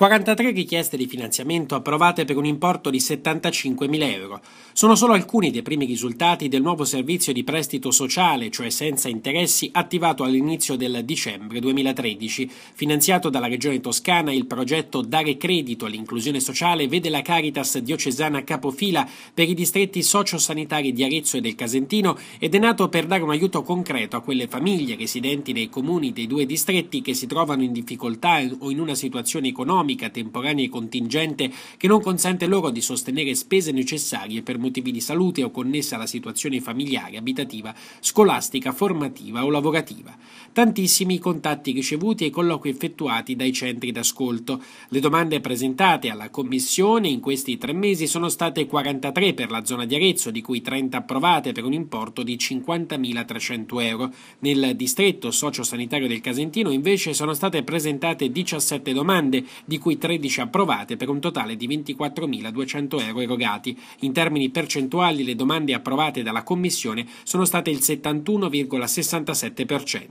43 richieste di finanziamento approvate per un importo di 75.000 euro. Sono solo alcuni dei primi risultati del nuovo servizio di prestito sociale, cioè senza interessi, attivato all'inizio del dicembre 2013. Finanziato dalla Regione Toscana, il progetto Dare credito all'inclusione sociale vede la Caritas diocesana capofila per i distretti sociosanitari di Arezzo e del Casentino ed è nato per dare un aiuto concreto a quelle famiglie residenti nei comuni dei due distretti che si trovano in difficoltà o in una situazione economica economica temporanea e contingente che non consente loro di sostenere spese necessarie per motivi di salute o connesse alla situazione familiare, abitativa, scolastica, formativa o lavorativa. Tantissimi i contatti ricevuti e i colloqui effettuati dai centri d'ascolto. Le domande presentate alla Commissione in questi tre mesi sono state 43 per la zona di Arezzo, di cui 30 approvate per un importo di 50.300 euro. Nel distretto sociosanitario del Casentino invece sono state presentate 17 domande, di cui 13 approvate per un totale di 24.200 euro erogati. In termini percentuali le domande approvate dalla Commissione sono state il 71,67%.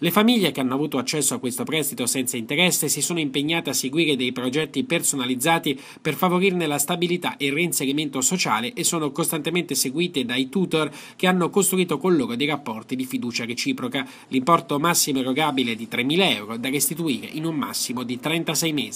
Le famiglie che hanno avuto accesso a questo prestito senza interesse si sono impegnate a seguire dei progetti personalizzati per favorirne la stabilità e il reinserimento sociale e sono costantemente seguite dai tutor che hanno costruito con loro dei rapporti di fiducia reciproca. L'importo massimo erogabile è di 3.000 euro da restituire in un massimo di 36 mesi.